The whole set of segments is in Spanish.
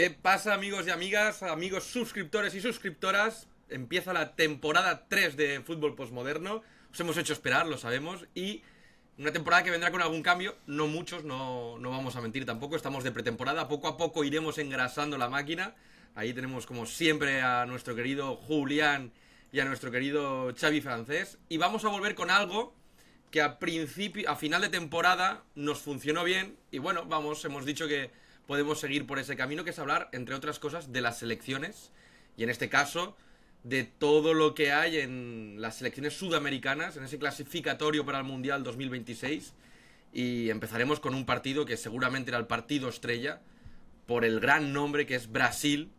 ¿Qué pasa amigos y amigas, amigos suscriptores y suscriptoras? Empieza la temporada 3 de Fútbol Postmoderno. Os hemos hecho esperar, lo sabemos. Y una temporada que vendrá con algún cambio, no muchos, no, no vamos a mentir tampoco. Estamos de pretemporada, poco a poco iremos engrasando la máquina. Ahí tenemos como siempre a nuestro querido Julián y a nuestro querido Xavi francés. Y vamos a volver con algo que a principio, a final de temporada nos funcionó bien. Y bueno, vamos, hemos dicho que podemos seguir por ese camino, que es hablar, entre otras cosas, de las elecciones... y en este caso, de todo lo que hay en las selecciones sudamericanas, en ese clasificatorio para el Mundial 2026, y empezaremos con un partido que seguramente era el partido estrella, por el gran nombre que es Brasil,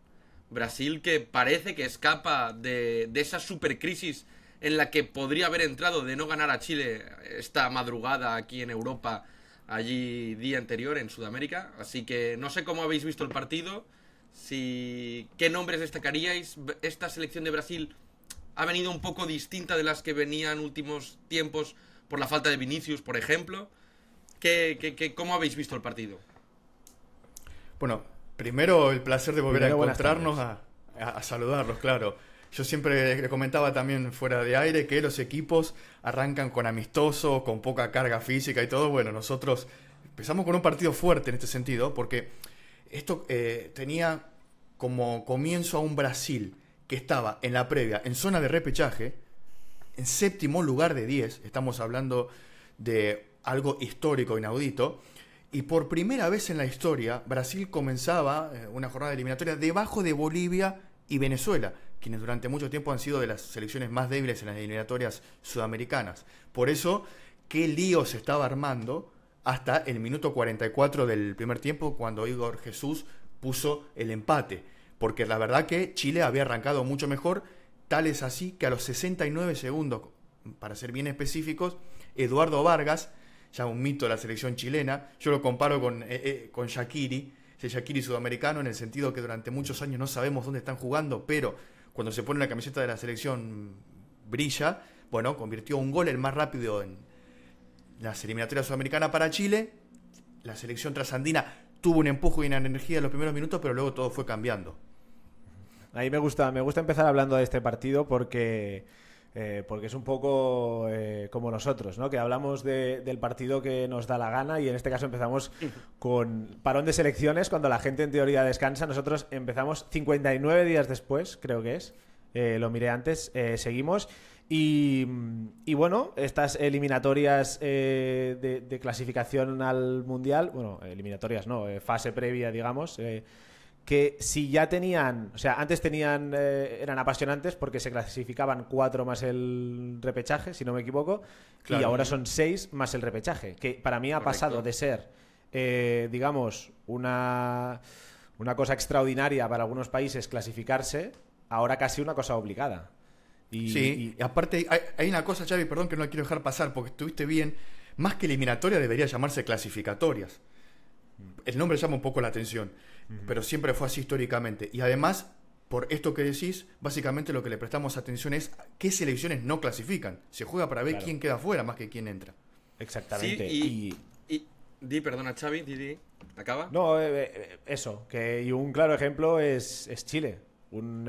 Brasil que parece que escapa de, de esa supercrisis en la que podría haber entrado de no ganar a Chile esta madrugada aquí en Europa allí día anterior en Sudamérica. Así que no sé cómo habéis visto el partido, si qué nombres destacaríais. Esta selección de Brasil ha venido un poco distinta de las que venían últimos tiempos por la falta de Vinicius, por ejemplo. ¿Qué, cómo habéis visto el partido? Bueno, primero el placer de volver a encontrarnos, a, a saludarlos, claro. Yo siempre le comentaba también fuera de aire que los equipos arrancan con amistoso, con poca carga física y todo. Bueno, nosotros empezamos con un partido fuerte en este sentido, porque esto eh, tenía como comienzo a un Brasil que estaba en la previa, en zona de repechaje, en séptimo lugar de 10. Estamos hablando de algo histórico, inaudito. Y por primera vez en la historia, Brasil comenzaba eh, una jornada eliminatoria debajo de Bolivia y Venezuela, quienes durante mucho tiempo han sido de las selecciones más débiles en las eliminatorias sudamericanas. Por eso, qué lío se estaba armando hasta el minuto 44 del primer tiempo cuando Igor Jesús puso el empate. Porque la verdad que Chile había arrancado mucho mejor, tal es así que a los 69 segundos, para ser bien específicos, Eduardo Vargas, ya un mito de la selección chilena, yo lo comparo con, eh, eh, con Shakiri, Shakiri sudamericano en el sentido que durante muchos años no sabemos dónde están jugando, pero cuando se pone la camiseta de la selección brilla, bueno, convirtió un gol el más rápido en las eliminatorias sudamericanas para Chile. La selección trasandina tuvo un empujo y una energía en los primeros minutos, pero luego todo fue cambiando. Ahí me gusta, me gusta empezar hablando de este partido porque eh, porque es un poco eh, como nosotros, ¿no? Que hablamos del partido que nos da la gana y en este caso empezamos con parón de selecciones, cuando la gente en teoría descansa, nosotros empezamos 59 días después, creo que es, eh, lo miré antes, seguimos. Y, bueno, estas eliminatorias de, de, clasificación al Mundial, bueno, eliminatorias no, fase previa, digamos, que si ya tenían, o sea, antes tenían, eh, eran apasionantes porque se clasificaban cuatro más el repechaje, si no me equivoco, y ahora son seis más el repechaje, que para mí ha pasado de ser, eh, digamos, una, una cosa extraordinaria para algunos países clasificarse, ahora casi una cosa obligada. Y, sí, y aparte hay, una cosa, Xavi, perdón que no la quiero dejar pasar porque estuviste bien, más que eliminatoria debería llamarse clasificatorias. El nombre llama un poco la atención pero siempre fue así históricamente. Y además, por esto que decís, básicamente lo que le prestamos atención es qué selecciones no clasifican. Se juega para ver quién queda fuera más que quién entra. Exactamente. y, Di, perdona, Xavi, di, ¿Acaba? No, eh, eh, eh, eso. Que, y un claro ejemplo es, es Chile. Un.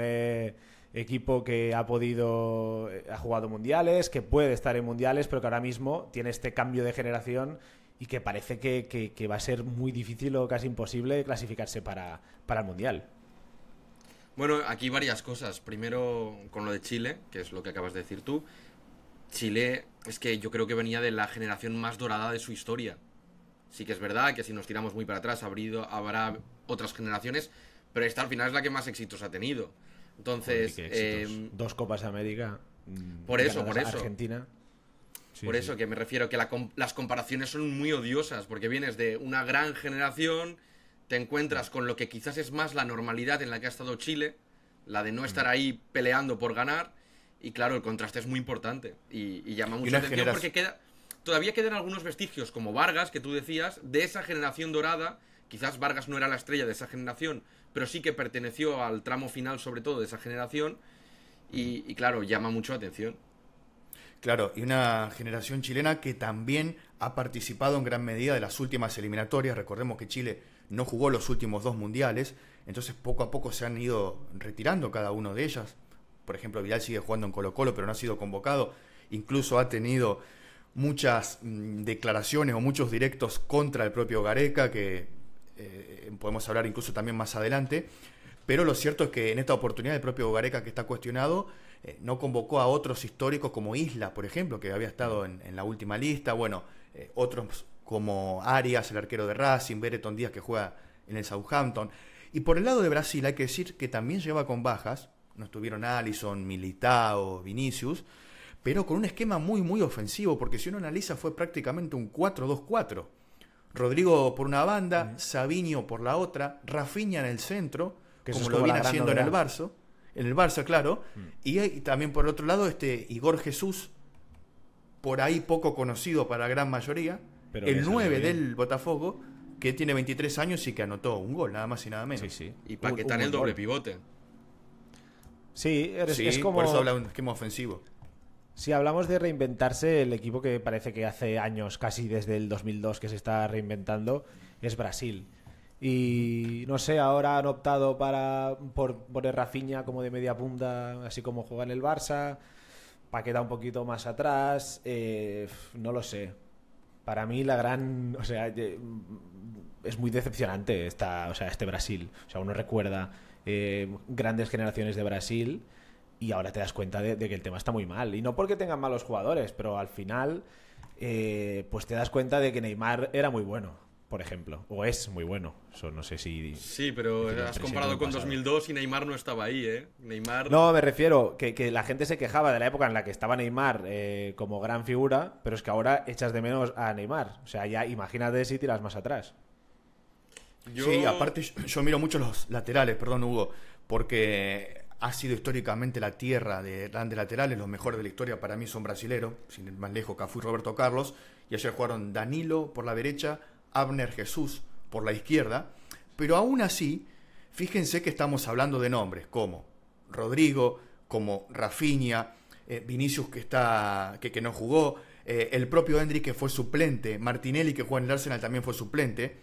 equipo que ha podido, ha jugado mundiales, que puede estar en mundiales, pero que ahora mismo tiene este cambio de generación y que parece que, va a ser muy difícil o casi imposible clasificarse para, para el Mundial. Bueno, aquí varias cosas. Primero con lo de Chile, que es lo que acabas de decir tú. Chile es que yo creo que venía de la generación más dorada de su historia. Sí que es verdad que si nos tiramos muy para atrás habrá otras generaciones, pero esta al final es la que más éxitos ha tenido. Entonces, em, dos Copas América. Por eso, por eso. Argentina. Por eso que me refiero que las comparaciones son muy odiosas, porque vienes de una gran generación, te encuentras con lo que quizás es más la normalidad en la que ha estado Chile, la de no mm. estar ahí peleando por ganar, y claro, el contraste es muy importante y, llama mucho la atención porque queda, todavía quedan algunos vestigios, como Vargas, que tú decías, de esa generación dorada, quizás Vargas no era la estrella de esa generación, pero sí que perteneció al tramo final sobre todo de esa generación, y, y claro, llama mucho la atención. Claro, y una generación chilena que también ha participado en gran medida de las últimas eliminatorias. Recordemos que Chile no jugó los últimos dos mundiales, entonces poco a poco se han ido retirando cada uno de ellas. Por ejemplo, Vidal sigue jugando en Colo Colo, pero no ha sido convocado. Incluso ha tenido muchas mm, declaraciones o muchos directos contra el propio Gareca, que eh, podemos hablar incluso también más adelante. Pero lo cierto es que en esta oportunidad el propio Gareca, que está cuestionado, eh, no convocó a otros históricos como Isla, por ejemplo, que había estado en, la última lista. Bueno, eh, otros como Arias, el arquero de Racing, Bereton Díaz, que juega en el Southampton. Y por el lado de Brasil, hay que decir que también lleva con bajas. No estuvieron Allison, Militao, Vinicius, pero con un esquema muy, muy ofensivo, porque si uno analiza, fue prácticamente un 4-2-4. Rodrigo por una banda, Sabinho por la otra, Rafinha en el centro como lo viene haciendo en el Barça, en el Barça, claro. Mm. Y, también por otro lado, este Igor Jesús, por ahí poco conocido para la gran mayoría, el 9 del Botafogo, que tiene 23 años y que anotó un gol, nada más y nada menos. y para que tan el doble pivote. Sí, es como. Por eso habla un esquema ofensivo. Si hablamos de reinventarse, el equipo que parece que hace años, casi desde el 2002, que se está reinventando, es Brasil. Y no sé, ahora han optado para por poner Rafinha como de media punta, así como juega en el Barça. para quedar un poquito más atrás. Eh, no lo sé. Para mí la gran. O sea, mm, es muy decepcionante esta, o sea, este Brasil. O sea, uno recuerda eh, grandes generaciones de Brasil y ahora te das cuenta de, que el tema está muy mal. Y no porque tengan malos jugadores, pero al final. Eh, pues te das cuenta de que Neymar era muy bueno por ejemplo. O es muy bueno. no sé si. Sí, pero has comparado con 2002 y Neymar no estaba ahí, ¿eh? Neymar. No, me refiero que, la gente se quejaba de la época en la que estaba Neymar eh, como gran figura, pero es que ahora echas de menos a Neymar. O sea, ya imagínate si tiras más atrás. Yo... Sí, aparte yo miro mucho los laterales, perdón, Hugo, porque ha sido históricamente la tierra de grandes laterales. Los mejores de la historia para mí son brasileros, sin el más lejos, Cafu y Roberto Carlos. Y ayer jugaron Danilo por la derecha. Abner Jesús por la izquierda, pero aún así, fíjense que estamos hablando de nombres como Rodrigo, como Rafinha, eh, Vinicius que, está, que, no jugó, eh, el propio Hendry que fue suplente, Martinelli que juega en el Arsenal también fue suplente.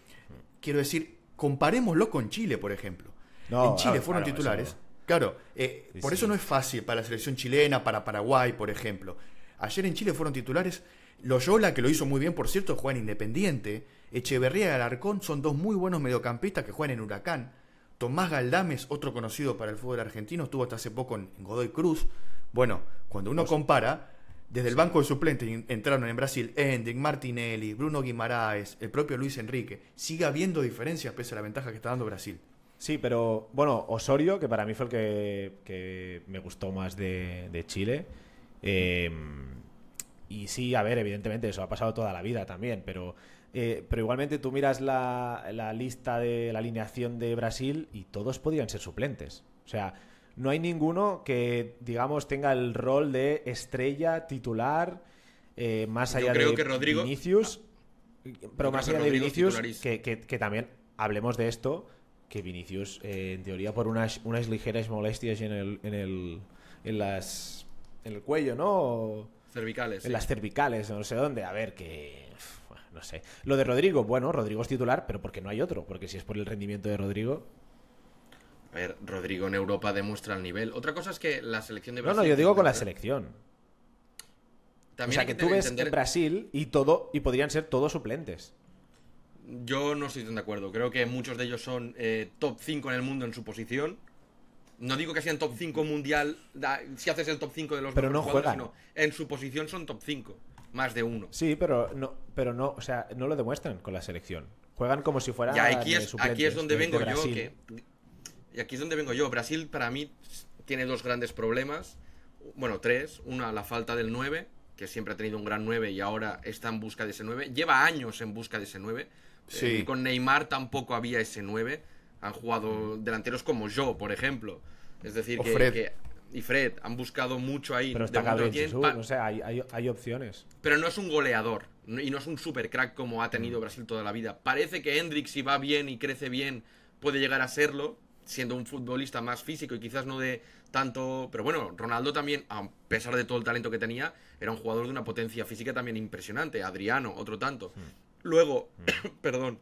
Quiero decir, comparémoslo con Chile, por ejemplo. en Chile ah, fueron titulares. Claro, eh, por eso no es fácil para la selección chilena, para Paraguay, por ejemplo. Ayer en Chile fueron titulares Loyola, que lo hizo muy bien, por cierto, juega en Independiente. Echeverría y Alarcón son dos muy buenos mediocampistas que juegan en Huracán. Tomás Galdames, otro conocido para el fútbol argentino, estuvo hasta hace poco en Godoy Cruz. Bueno, cuando uno compara, desde el banco de suplentes entraron en Brasil Ending, Martinelli, Bruno Guimaraes, el propio Luis Enrique. Sigue habiendo diferencias pese a la ventaja que está dando Brasil. Sí, pero bueno, Osorio, que para mí fue el que, me gustó más de, Chile. Eh, y sí, a ver, evidentemente eso ha pasado toda la vida también, pero eh, pero igualmente tú miras la, lista de la alineación de Brasil y todos podrían ser suplentes. O sea, no hay ninguno que, digamos, tenga el rol de estrella, titular, eh, más allá de Yo creo que Rodrigo... Vinicius. Ah. Pero más allá de Vinicius, que, también hablemos de esto, que Vinicius, eh, en teoría, por unas, unas ligeras molestias en el, en el, en las, en el cuello, ¿no? Cervicales. En las cervicales, no sé dónde. A ver, que no sé. Lo de Rodrigo, bueno, Rodrigo es titular, pero porque no hay otro, porque si es por el rendimiento de Rodrigo. A ver, Rodrigo en Europa demuestra el nivel. Otra cosa es que la selección de Brasil. No, no, yo digo con la selección. También o sea, que, tú ves Brasil y todo y podrían ser todos suplentes. Yo no estoy tan de acuerdo. Creo que muchos de ellos son eh, top 5 en el mundo en su posición. No digo que sean top 5 mundial, si haces el top 5 de los Pero no juegan. En su posición son top 5 más de uno. Sí, pero no, pero no, o sea, no lo demuestran con la selección. Juegan como si fueran. aquí es, aquí es donde vengo yo. y aquí es donde vengo yo. Brasil para mí tiene dos grandes problemas. Bueno, tres. Una, la falta del 9, que siempre ha tenido un gran 9 y ahora está en busca de ese 9. Lleva años en busca de ese 9. Eh, sí. con Neymar tampoco había ese 9. Han jugado mm. delanteros como yo, por ejemplo. Es decir, que y Fred han buscado mucho ahí. Pero está de no hay, opciones. Pero no es un goleador y no es un super crack como ha tenido mm. Brasil toda la vida. Parece que Hendrix si va bien y crece bien, puede llegar a serlo, siendo un futbolista más físico y quizás no de tanto. Pero bueno, Ronaldo también, a pesar de todo el talento que tenía, era un jugador de una potencia física también impresionante. Adriano, otro tanto. Mm. Luego, mm. perdón,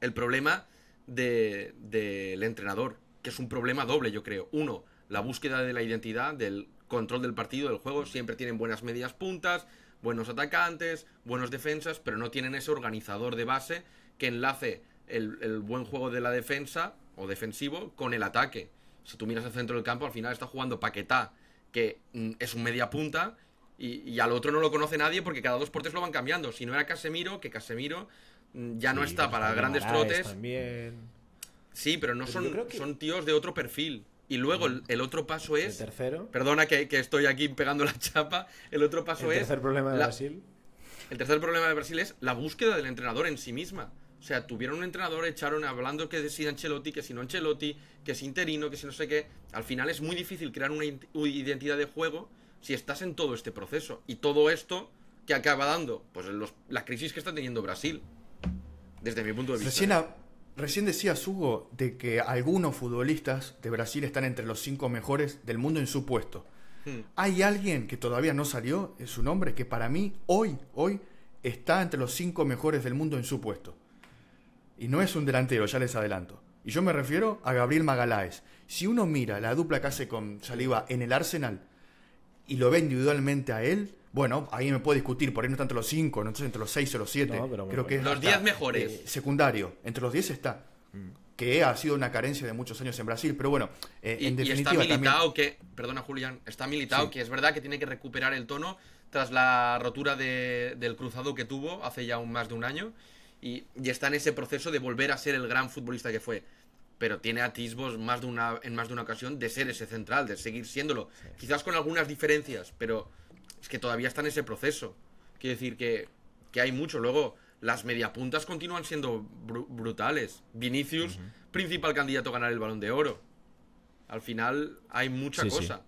el problema del entrenador, que es un problema doble, yo creo. Uno, la búsqueda de la identidad, del control del partido, del juego. Siempre tienen buenas medias puntas, buenos atacantes, buenos defensas, pero no tienen ese organizador de base que enlace el, buen juego de la defensa o defensivo con el ataque. Si tú miras al centro del campo, al final está jugando Paquetá, que mm, es un media punta, y, al otro no lo conoce nadie porque cada dos portes lo van cambiando. Si no era Casemiro, que Casemiro mm, ya no está pues para grandes trotes. Sí, pero no son, son tíos de otro perfil. Y luego el, otro paso es. El tercero. Perdona que, estoy aquí pegando la chapa. El otro paso es. El tercer problema de Brasil. El tercer problema de Brasil es la búsqueda del entrenador en sí misma. O sea, tuvieron un entrenador, echaron hablando que si Ancelotti, que si no Ancelotti, que si interino, que si no sé qué. Al final es muy difícil crear una identidad de juego si estás en todo este proceso. Y todo esto que acaba dando, pues la crisis que está teniendo Brasil. Desde mi punto de vista. Recién decías, Hugo, de que algunos futbolistas de Brasil están entre los cinco mejores del mundo en su puesto. Hmm. Hay alguien que todavía no salió, es su nombre, que para mí hoy, hoy, está entre los cinco mejores del mundo en su puesto. Y no es un delantero, ya les adelanto. Y yo me refiero a Gabriel Magaláes. Si uno mira la dupla que hace con Saliba en el Arsenal y lo ve individualmente a él, bueno, ahí me puede discutir, por ahí no tanto los cinco, no entre los seis o los siete. Creo que los 10 mejores. Eh, secundario, entre los 10 está. Que ha sido una carencia de muchos años en Brasil, pero bueno, eh, y, en definitiva. está militado que, perdona Julián, está militado que es verdad que tiene que recuperar el tono tras la rotura del cruzado que tuvo hace ya un, más de un año y, está en ese proceso de volver a ser el gran futbolista que fue pero tiene atisbos más de una, en más de una ocasión de ser ese central, de seguir siéndolo. Quizás con algunas diferencias, pero es que todavía está en ese proceso. Quiero decir que, hay mucho. Luego, las mediapuntas continúan siendo brutales. Vinicius, principal candidato a ganar el balón de oro. Al final hay mucha cosa.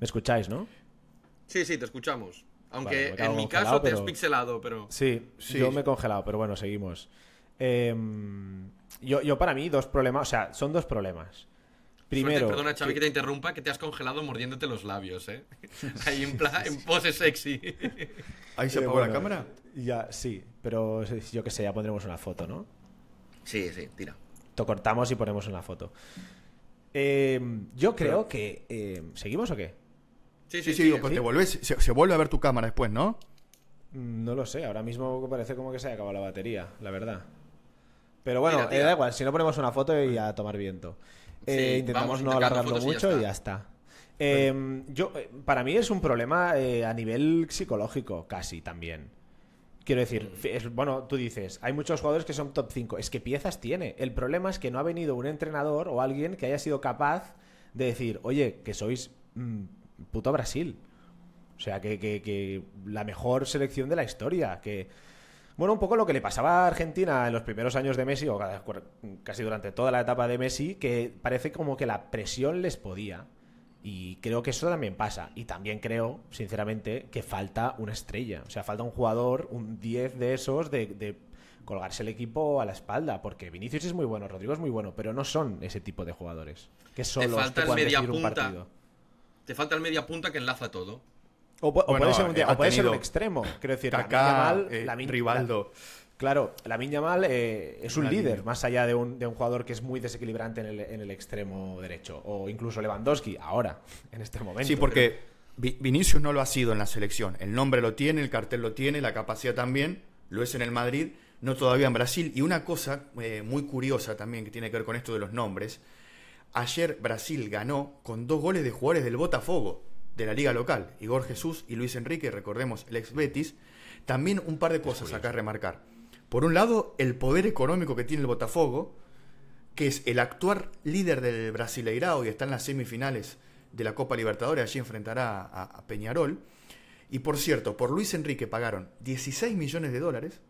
¿Me escucháis, no? Sí, sí, te escuchamos. Aunque en mi caso te has pixelado, pero. Sí, sí, yo me he congelado, pero bueno, seguimos. Em, yo, yo, para mí, dos problemas. O sea, son dos problemas. Primero. perdona, Chavi, que te interrumpa, que te has congelado mordiéndote los labios, ¿eh? Ahí en, pose sexy. ¿Ahí se eh, la cámara? Ya, sí, pero yo que sé, ya pondremos una foto, ¿no? Sí, sí, tira. Te cortamos y ponemos una foto. Eh, yo creo que. Eh, ¿Seguimos o qué? Sí, sí, sí, pues se, vuelve a ver tu cámara después, ¿no? No lo sé, ahora mismo parece como que se ha acabado la batería, la verdad. Pero bueno, da igual, si no ponemos una foto y a tomar viento. Eh, intentamos no alargarlo mucho y ya está. Em, yo, eh, para mí es un problema eh, a nivel psicológico, casi también. Quiero decir, mm. bueno, tú dices, hay muchos jugadores que son top 5. Es que piezas tiene. El problema es que no ha venido un entrenador o alguien que haya sido capaz de decir, oye, que sois mm, puto Brasil. O sea, que, que, que la mejor selección de la historia. Que bueno, un poco lo que le pasaba a Argentina en los primeros años de Messi, o casi durante toda la etapa de Messi, que parece como que la presión les podía. Y creo que eso también pasa. Y también creo, sinceramente, que falta una estrella. O sea, falta un jugador, un 10 de esos, de, colgarse el equipo a la espalda, porque Vinicius es muy bueno, Rodrigo es muy bueno, pero no son ese tipo de jugadores que solo te falta el Te falta el media punta que enlaza todo. Eh, o, puede ser un, extremo. Quiero decir, Kaká, eh, Rivaldo. Claro, la Minya Mal eh, es un líder, más allá de un, jugador que es muy desequilibrante en el, extremo derecho. O incluso Lewandowski, ahora, en este momento. Sí, porque Vinicius no lo ha sido en la selección. El nombre lo tiene, el cartel lo tiene, la capacidad también. Lo es en el Madrid, no todavía en Brasil. Y una cosa muy curiosa también que tiene que ver con esto de los nombres. Ayer Brasil ganó con dos goles de jugadores del Botafogo de la liga local, Igor Jesús y Luis Enrique, recordemos el ex Betis, también un par de cosas acá a remarcar. Por un lado, el poder económico que tiene el Botafogo, que es el actual líder del Brasileirao y está en las semifinales de la Copa Libertadores, allí enfrentará a, Peñarol. Y por cierto, por Luis Enrique pagaron 16 millones de dólares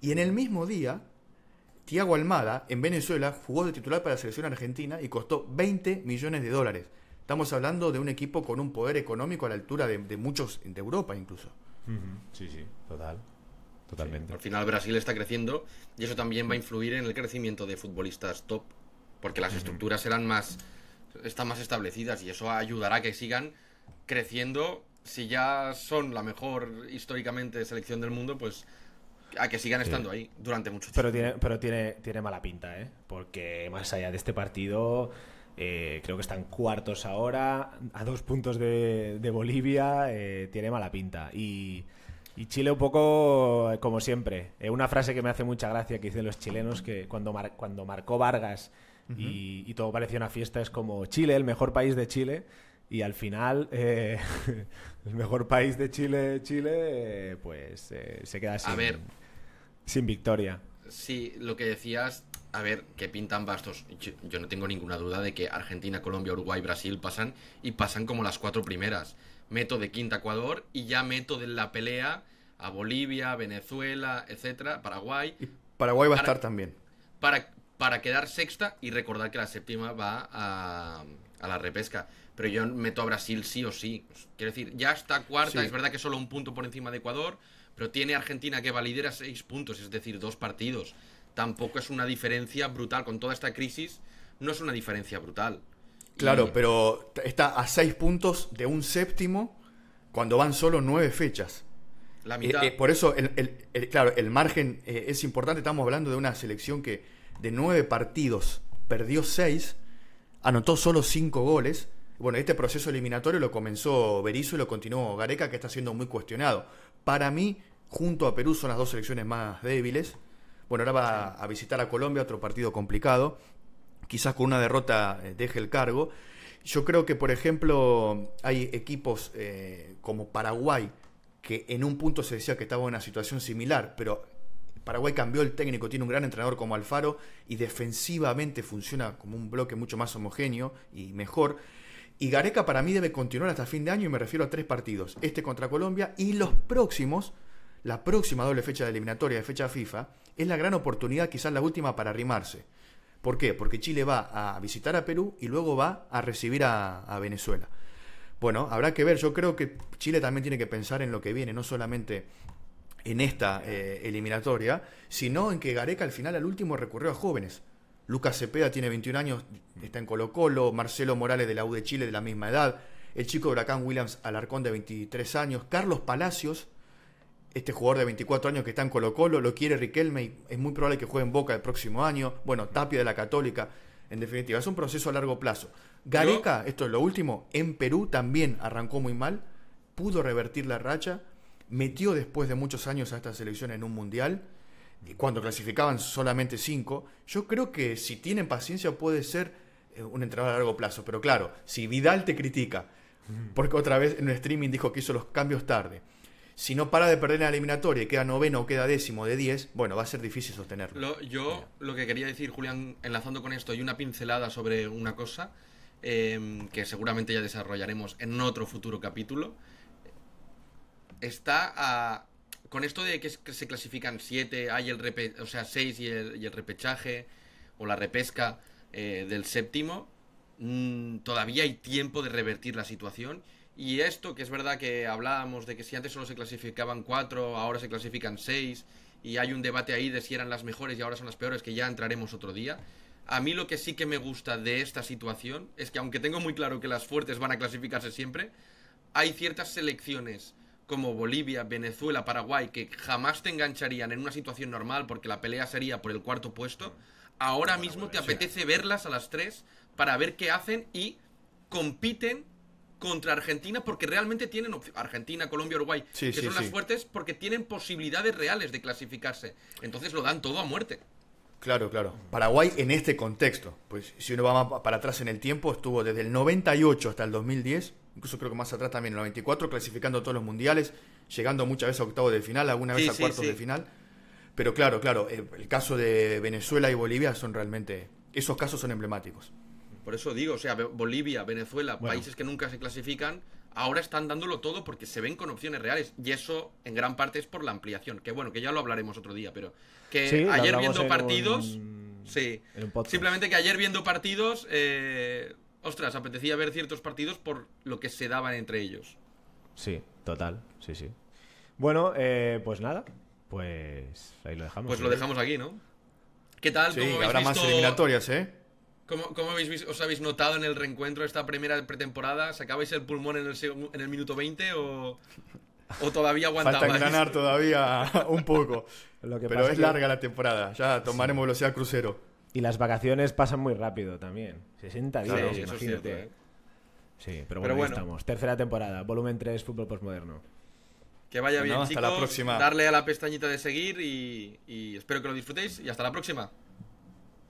y en el mismo día Tiago Almada en Venezuela jugó de titular para la selección argentina y costó 20 millones de dólares. Estamos hablando de un equipo con un poder económico a la altura de, muchos de Europa incluso. Sí, sí, total. Totalmente. Al final Brasil está creciendo y eso también va a influir en el crecimiento de futbolistas top, porque las estructuras serán más están más establecidas y eso ayudará a que sigan creciendo. Si ya son la mejor históricamente selección del mundo, pues a que sigan estando ahí durante mucho tiempo. Pero tiene, pero tiene, tiene mala pinta, ¿eh? Porque más allá de este partido, eh, creo que están cuartos ahora, a dos puntos de, Bolivia, eh, tiene mala pinta. Y, Chile un poco como siempre. Eh, una frase que me hace mucha gracia que dicen los chilenos, que cuando, cuando marcó Vargas y, todo parecía una fiesta, es como Chile, el mejor país de Chile. Y al final, el mejor país de Chile, Chile, pues se queda sin, sin victoria. Sí, lo que decías a ver qué pintan bastos. Yo, no tengo ninguna duda de que Argentina, Colombia, Uruguay, Brasil pasan y pasan como las cuatro primeras. Meto de quinta Ecuador y ya meto de la pelea a Bolivia, Venezuela, etcétera, Paraguay. Paraguay va a estar también. Para, para quedar sexta y recordar que la séptima va a, la repesca. Pero yo meto a Brasil sí o sí. Quiero decir, ya está cuarta, es verdad que solo un punto por encima de Ecuador, pero tiene Argentina que validera seis puntos, es decir, dos partidos tampoco es una diferencia brutal. Con toda esta crisis, no es una diferencia brutal. Claro, pero está a seis puntos de un séptimo cuando van solo nueve fechas. La eh, mitad. Eh, por eso, el, claro, el margen eh, es importante. Estamos hablando de una selección que de nueve partidos perdió seis, anotó solo cinco goles. Bueno, este proceso eliminatorio lo comenzó Berizzo y lo continuó Gareca, que está siendo muy cuestionado. Para mí, junto a Perú, son las dos selecciones más débiles. Bueno, ahora va a visitar a Colombia, otro partido complicado. Quizás con una derrota eh, deje el cargo. Yo creo que, por ejemplo, hay equipos eh, como Paraguay, que en un punto se decía que estaba en una situación similar, pero Paraguay cambió el técnico, tiene un gran entrenador como Alfaro y defensivamente funciona como un bloque mucho más homogéneo y mejor. Y Gareca para mí debe continuar hasta fin de año y me refiero a tres partidos, este contra Colombia y los próximos, la próxima doble fecha de eliminatoria de fecha FIFA, es la gran oportunidad, quizás la última, para arrimarse. ¿Por qué? Porque Chile va a visitar a Perú y luego va a recibir a, Venezuela. Bueno, habrá que ver, yo creo que Chile también tiene que pensar en lo que viene, no solamente en esta eh, eliminatoria, sino en que Gareca al final al último recurrió a jóvenes. Lucas Cepeda tiene 21 años, está en Colo Colo, Marcelo Morales de la U de Chile de la misma edad, el chico Huracán Williams Alarcón de 23 años, Carlos Palacios este jugador de 24 años que está en Colo Colo, lo quiere Riquelme es muy probable que juegue en Boca el próximo año. Bueno, Tapia de la Católica, en definitiva, es un proceso a largo plazo. Gareca, esto es lo último, en Perú también arrancó muy mal, pudo revertir la racha, metió después de muchos años a esta selección en un mundial, y cuando clasificaban solamente 5, yo creo que si tienen paciencia puede ser eh, un entrenador a largo plazo, pero claro, si Vidal te critica, porque otra vez en un streaming dijo que hizo los cambios tarde, si no para de perder en la eliminatoria y queda noveno o queda décimo de 10, bueno, va a ser difícil sostenerlo. yo lo que quería decir, Julián, enlazando con esto y una pincelada sobre una cosa em, que seguramente ya desarrollaremos en otro futuro capítulo, está a, con esto de que se clasifican siete hay el o sea, 6 y, el, repechaje o la repesca eh, del séptimo, mm, todavía hay tiempo de revertir la situación y esto, que es verdad que hablábamos de que si antes solo se clasificaban cuatro, ahora se clasifican seis, y hay un debate ahí de si eran las mejores y ahora son las peores, que ya entraremos otro día. A mí lo que sí que me gusta de esta situación es que aunque tengo muy claro que las fuertes van a clasificarse siempre, hay ciertas selecciones como Bolivia, Venezuela, Paraguay, que jamás te engancharían en una situación normal porque la pelea sería por el cuarto puesto, ahora mismo te apetece verlas a las tres para ver qué hacen y compiten contra Argentina porque realmente tienen Argentina, Colombia, Uruguay, que son las fuertes porque tienen posibilidades reales de clasificarse. Entonces lo dan todo a muerte. Claro, claro. Paraguay en este contexto, pues si uno va más para atrás en el tiempo, estuvo desde el 98 hasta el 2010, incluso creo que más atrás también, el 94, clasificando todos los mundiales, llegando muchas veces a octavos de final, alguna vez a cuartos de final. Pero claro, claro, eh, el caso de Venezuela y Bolivia son realmente, esos casos son emblemáticos. Por eso digo, o sea, Bolivia, Venezuela, países que nunca se clasifican, ahora están dándolo todo porque se ven con opciones reales. Y eso en gran parte es por la ampliación. Que bueno, que ya lo hablaremos otro día, pero que ayer viendo partidos... Sí, simplemente que ayer viendo partidos, eh, ostras, apetecía ver ciertos partidos por lo que se daban entre ellos. Sí, total, sí, sí. Bueno, eh, pues nada, pues ahí lo dejamos. Pues ¿eh? lo dejamos aquí, ¿no? ¿Qué tal? Sí, habrá más eliminatorias, ¿eh? ¿Cómo, os habéis notado en el reencuentro esta primera pretemporada? ¿Sacabais el pulmón en el, minuto 20 o, o todavía aguantabais? Falta ganar todavía un poco. Pero es larga la temporada, ya tomaremos velocidad crucero. Y las vacaciones pasan muy rápido también. 60 días, imagínate. ¿eh? Sí, pero bueno, estamos. Tercera temporada, volumen 3, fútbol postmoderno. Que vaya pues bien, hasta La próxima. Darle a la pestañita de seguir y espero que lo disfrutéis y hasta la próxima.